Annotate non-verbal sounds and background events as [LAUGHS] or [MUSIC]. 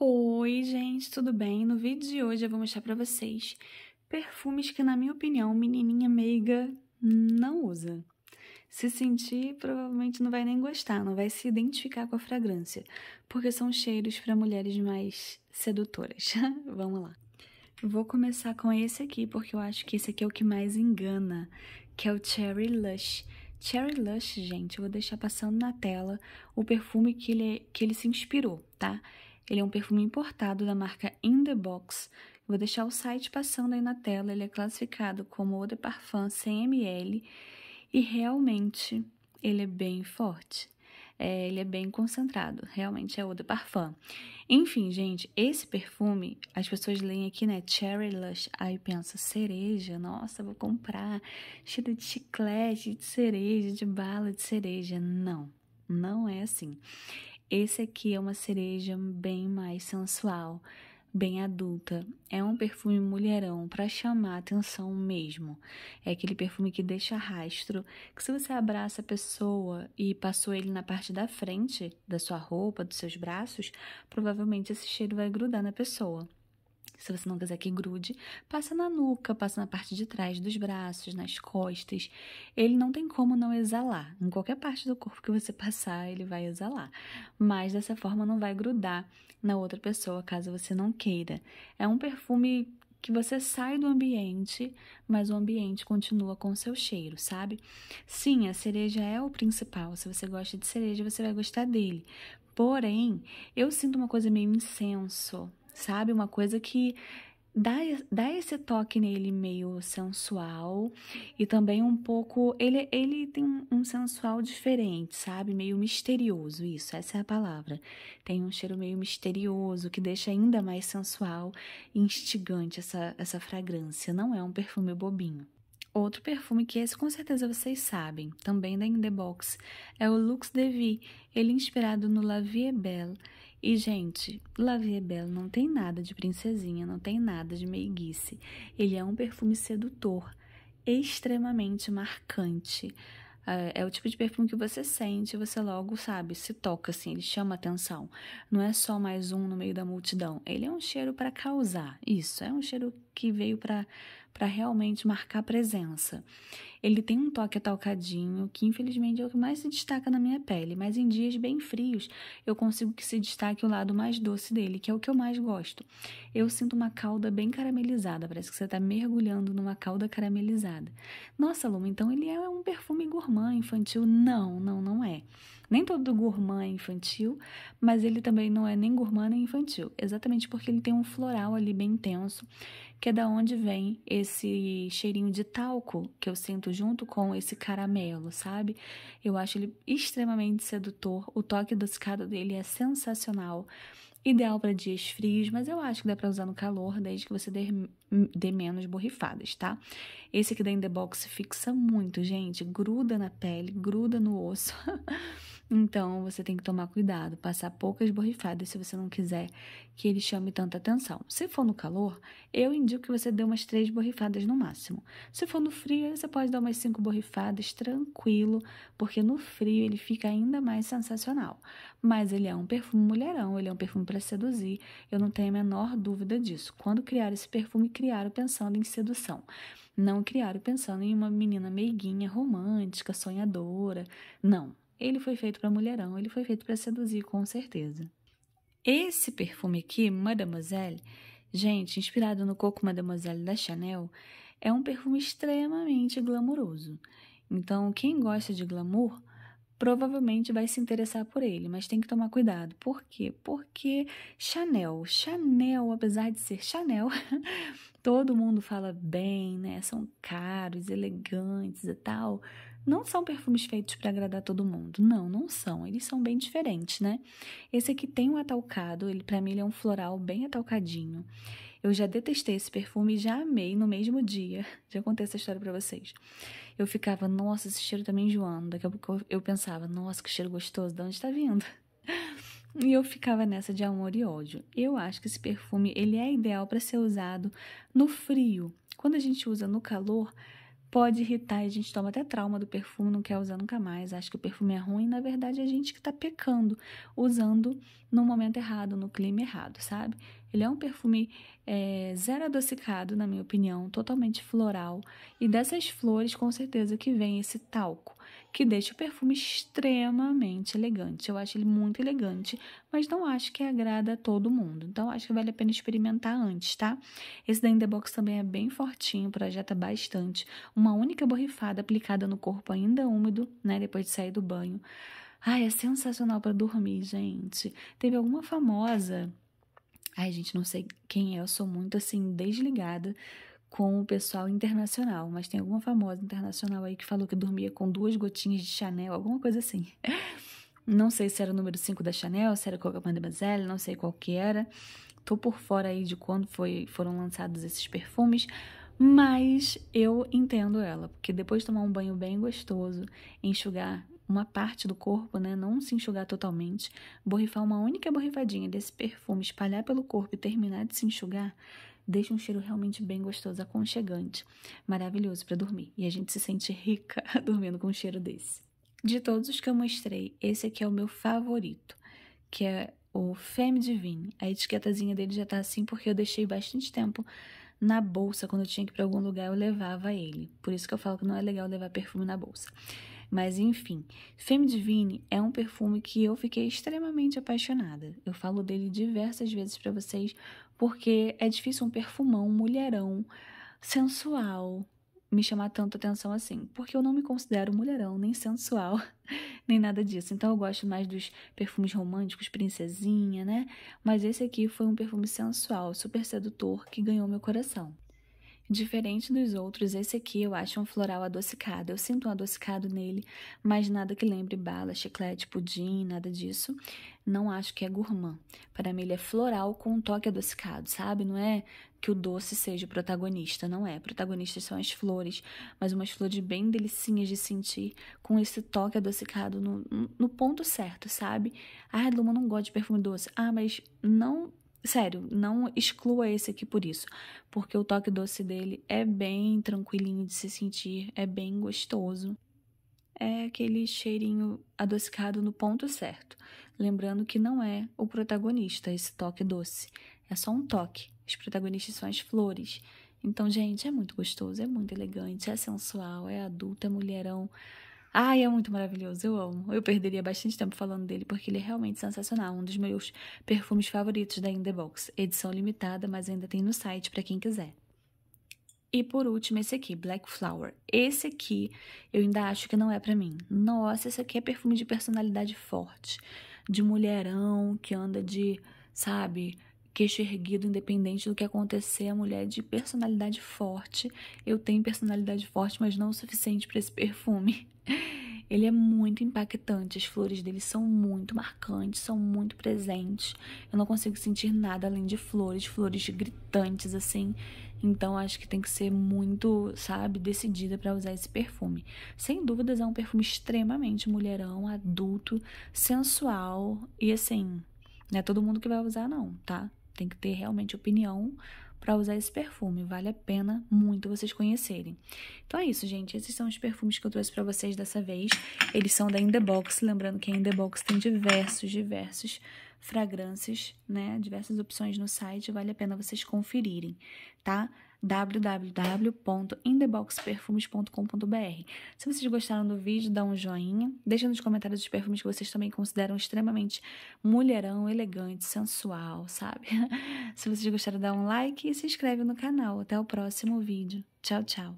Oi, gente, tudo bem? No vídeo de hoje eu vou mostrar pra vocês perfumes que, na minha opinião, menininha meiga não usa. Se sentir, provavelmente não vai nem gostar, não vai se identificar com a fragrância, porque são cheiros para mulheres mais sedutoras. [LAUGHS] Vamos lá. Vou começar com esse aqui, porque eu acho que esse aqui é o que mais engana, que é o Cherry Lush. Cherry Lush, gente, eu vou deixar passando na tela o perfume que ele, é, que ele se inspirou, tá? Ele é um perfume importado da marca In The Box. Vou deixar o site passando aí na tela. Ele é classificado como Eau de Parfum 100ml e realmente ele é bem forte. É, ele é bem concentrado, realmente é Eau de Parfum. Enfim, gente, esse perfume, as pessoas leem aqui, né, Cherry Lush, aí pensa, cereja, nossa, vou comprar, cheiro de chiclete, de cereja, de bala de cereja. Não, não é assim. Esse aqui é uma cereja bem mais sensual, bem adulta. É um perfume mulherão para chamar atenção mesmo. É aquele perfume que deixa rastro, que se você abraça a pessoa e passou ele na parte da frente da sua roupa, dos seus braços, provavelmente esse cheiro vai grudar na pessoa se você não quiser que grude, passa na nuca, passa na parte de trás dos braços, nas costas. Ele não tem como não exalar. Em qualquer parte do corpo que você passar, ele vai exalar. Mas dessa forma não vai grudar na outra pessoa, caso você não queira. É um perfume que você sai do ambiente, mas o ambiente continua com o seu cheiro, sabe? Sim, a cereja é o principal. Se você gosta de cereja, você vai gostar dele. Porém, eu sinto uma coisa meio incenso sabe? Uma coisa que dá, dá esse toque nele meio sensual e também um pouco. Ele, ele tem um, um, sensual diferente, sabe? Meio misterioso, isso, essa é a palavra. Tem um cheiro meio misterioso que deixa ainda mais sensual e instigante essa, essa fragrância. Não é um perfume bobinho. Outro perfume que esse com certeza vocês sabem, também da In The Box, é o Lux de Vie. Ele é inspirado no La Vie Belle e, gente, La Vie Belle não tem nada de princesinha, não tem nada de meiguice. Ele é um perfume sedutor, extremamente marcante. É, é o tipo de perfume que você sente, você logo sabe, se toca assim, ele chama atenção. Não é só mais um no meio da multidão. Ele é um cheiro para causar. Isso, é um cheiro que veio para realmente marcar presença. Ele tem um toque talcadinho, que infelizmente é o que mais se destaca na minha pele, mas em dias bem frios eu consigo que se destaque o lado mais doce dele, que é o que eu mais gosto. Eu sinto uma calda bem caramelizada, parece que você está mergulhando numa calda caramelizada. Nossa, Luma, então ele é um perfume gourmand infantil? Não, não, não é. Nem todo gourmand é infantil, mas ele também não é nem gourmand nem infantil, exatamente porque ele tem um floral ali bem intenso que é da onde vem esse cheirinho de talco que eu sinto junto com esse caramelo, sabe? Eu acho ele extremamente sedutor, o toque adocicado dele é sensacional. Ideal para dias frios, mas eu acho que dá para usar no calor, desde que você dê, dê menos borrifadas, tá? Esse aqui da In The Box fixa muito, gente, gruda na pele, gruda no osso. [LAUGHS] Então você tem que tomar cuidado, passar poucas borrifadas se você não quiser que ele chame tanta atenção. Se for no calor, eu indico que você dê umas três borrifadas no máximo. Se for no frio, você pode dar umas cinco borrifadas tranquilo, porque no frio ele fica ainda mais sensacional. Mas ele é um perfume mulherão, ele é um perfume para seduzir. Eu não tenho a menor dúvida disso. Quando criaram esse perfume, criaram pensando em sedução. Não criaram pensando em uma menina meiguinha, romântica, sonhadora. Não, ele foi feito para mulherão, ele foi feito para seduzir, com certeza. Esse perfume aqui, Mademoiselle, gente, inspirado no Coco Mademoiselle da Chanel, é um perfume extremamente glamouroso. Então, quem gosta de glamour provavelmente vai se interessar por ele, mas tem que tomar cuidado. Por quê? Porque Chanel, Chanel, apesar de ser Chanel, [LAUGHS] todo mundo fala bem, né? São caros, elegantes e tal não são perfumes feitos para agradar todo mundo. Não, não são. Eles são bem diferentes, né? Esse aqui tem um atalcado, ele para mim ele é um floral bem atalcadinho. Eu já detestei esse perfume e já amei no mesmo dia. [LAUGHS] Já contei essa história para vocês. Eu ficava, nossa, esse cheiro tá me enjoando. Daqui a pouco eu pensava, nossa, que cheiro gostoso, de onde tá vindo? [LAUGHS] E eu ficava nessa de amor e ódio. Eu acho que esse perfume ele é ideal para ser usado no frio. Quando a gente usa no calor, pode irritar e a gente toma até trauma do perfume, não quer usar nunca mais, acha que o perfume é ruim, na verdade é a gente que está pecando, usando no momento errado, no clima errado, sabe? Ele é um perfume é, zero adocicado, na minha opinião, totalmente floral. E dessas flores, com certeza que vem esse talco, que deixa o perfume extremamente elegante. Eu acho ele muito elegante, mas não acho que agrada a todo mundo. Então, acho que vale a pena experimentar antes, tá? Esse da In The Box também é bem fortinho, projeta bastante. Uma única borrifada aplicada no corpo ainda úmido, né? Depois de sair do banho. Ai, é sensacional para dormir, gente. Teve alguma famosa Ai, gente, não sei quem é, eu sou muito assim, desligada com o pessoal internacional, mas tem alguma famosa internacional aí que falou que dormia com duas gotinhas de Chanel, alguma coisa assim. [LAUGHS] Não sei se era o número 5 da Chanel, se era Coca-Cola Mademoiselle, não sei qual que era. Tô por fora aí de quando foi, foram lançados esses perfumes, mas eu entendo ela, porque depois de tomar um banho bem gostoso, enxugar uma parte do corpo, né, não se enxugar totalmente, borrifar uma única borrifadinha desse perfume, espalhar pelo corpo e terminar de se enxugar, deixa um cheiro realmente bem gostoso, aconchegante, maravilhoso para dormir. E a gente se sente rica [LAUGHS] dormindo com um cheiro desse. De todos os que eu mostrei, esse aqui é o meu favorito, que é o Femme Divine. A etiquetazinha dele já tá assim porque eu deixei bastante tempo na bolsa quando eu tinha que ir para algum lugar, eu levava ele. Por isso que eu falo que não é legal levar perfume na bolsa. Mas enfim, Femme Divine é um perfume que eu fiquei extremamente apaixonada. Eu falo dele diversas vezes para vocês porque é difícil um perfumão, mulherão, sensual, me chamar tanto atenção assim, porque eu não me considero mulherão, nem sensual, [LAUGHS] nem nada disso. Então eu gosto mais dos perfumes românticos, princesinha, né? Mas esse aqui foi um perfume sensual, super sedutor, que ganhou meu coração. Diferente dos outros, esse aqui eu acho um floral adocicado. Eu sinto um adocicado nele, mas nada que lembre bala, chiclete, pudim, nada disso. Não acho que é gourmand. Para mim, ele é floral com um toque adocicado, sabe? Não é que o doce seja o protagonista, não é. Protagonistas são as flores, mas umas flores bem delicinhas de sentir, com esse toque adocicado no, no ponto certo, sabe? Ah, Luma não gosta de perfume doce. Ah, mas não Sério, não exclua esse aqui por isso, porque o toque doce dele é bem tranquilinho de se sentir, é bem gostoso. É aquele cheirinho adocicado no ponto certo. Lembrando que não é o protagonista esse toque doce, é só um toque. Os protagonistas são as flores. Então, gente, é muito gostoso, é muito elegante, é sensual, é adulto, é mulherão. Ai, é muito maravilhoso, eu amo. Eu perderia bastante tempo falando dele, porque ele é realmente sensacional, um dos meus perfumes favoritos da In The Box. Edição limitada, mas ainda tem no site para quem quiser. E por último, esse aqui, Black Flower. Esse aqui eu ainda acho que não é para mim. Nossa, esse aqui é perfume de personalidade forte, de mulherão que anda de, sabe, queixo erguido, independente do que acontecer, a mulher é de personalidade forte. Eu tenho personalidade forte, mas não o suficiente para esse perfume. [LAUGHS] Ele é muito impactante, as flores dele são muito marcantes, são muito presentes. Eu não consigo sentir nada além de flores, flores gritantes assim. Então acho que tem que ser muito, sabe, decidida para usar esse perfume. Sem dúvidas é um perfume extremamente mulherão, adulto, sensual e assim, não é todo mundo que vai usar não, tá? tem que ter realmente opinião para usar esse perfume. Vale a pena muito vocês conhecerem. Então é isso, gente. Esses são os perfumes que eu trouxe para vocês dessa vez. Eles são da In The Box. Lembrando que a In The Box tem diversos, diversos fragrâncias, né? Diversas opções no site. Vale a pena vocês conferirem, tá? www.indeboxperfumes.com.br. Se vocês gostaram do vídeo, dá um joinha. Deixa nos comentários os perfumes que vocês também consideram extremamente mulherão, elegante, sensual, sabe? [LAUGHS] se vocês gostaram, dá um like e se inscreve no canal. Até o próximo vídeo. Tchau, tchau.